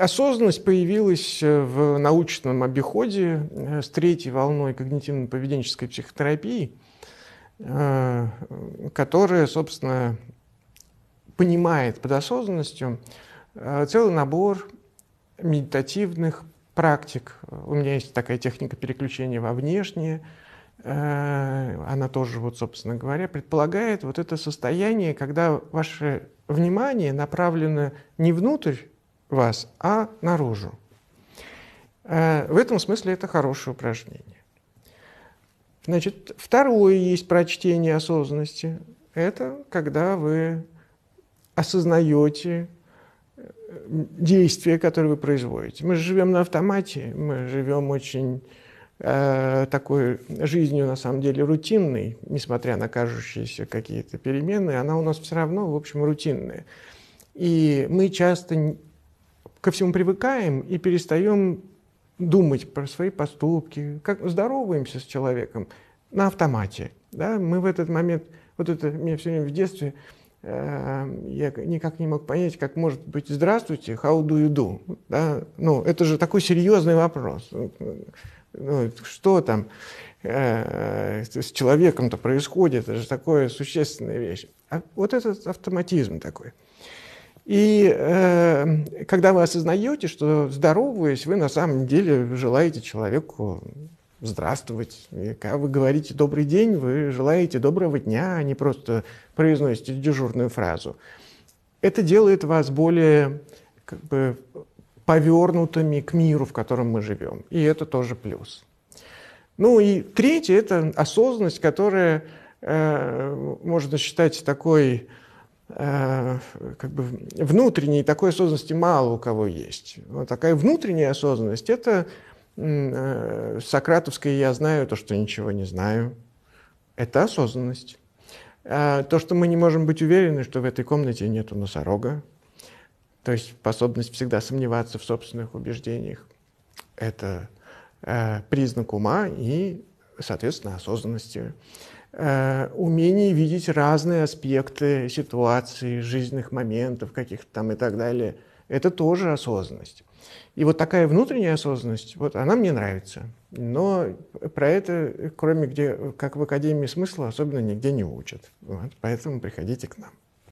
Осознанность появилась э, в научном обиходе э, с третьей волной когнитивно-поведенческой психотерапии, э, которая, собственно, понимает под осознанностью целый набор медитативных практик. У меня есть такая техника переключения во внешнее. Она тоже, вот, собственно говоря, предполагает вот это состояние, когда ваше внимание направлено не внутрь вас, а наружу. Э, в этом смысле это хорошее упражнение. Значит, второе есть прочтение осознанности. Это когда вы осознаете э, действия, которые вы производите. Мы живем на автомате, мы живем очень э, такой жизнью, на самом деле, рутинной, несмотря на кажущиеся какие-то перемены, она у нас все равно, в общем, рутинная. И мы часто ко всему привыкаем и перестаем думать про свои поступки, как здороваемся с человеком на автомате. Да? Мы в этот момент, вот это мне все время в детстве, э, я никак не мог понять, как может быть «здравствуйте», «how do you do?». Да? Ну, это же такой серьезный вопрос. Ну, что там э, с человеком-то происходит? Это же такое существенная вещь. А вот этот автоматизм такой – и э, когда вы осознаете, что здороваясь, вы на самом деле желаете человеку здравствовать. И когда вы говорите «добрый день», вы желаете доброго дня, а не просто произносите дежурную фразу. Это делает вас более как бы, повернутыми к миру, в котором мы живем. И это тоже плюс. Ну и третье – это осознанность, которая э, можно считать такой Э, как бы внутренней такой осознанности мало у кого есть. Вот такая внутренняя осознанность – это э, сократовская «я знаю то, что ничего не знаю». Это осознанность. А, то, что мы не можем быть уверены, что в этой комнате нет носорога, то есть способность всегда сомневаться в собственных убеждениях, это э, признак ума и, соответственно, осознанности. Э, умение видеть разные аспекты ситуации, жизненных моментов каких-то там и так далее. Это тоже осознанность. И вот такая внутренняя осознанность, вот она мне нравится. Но про это, кроме где, как в Академии смысла, особенно нигде не учат. Вот, поэтому приходите к нам.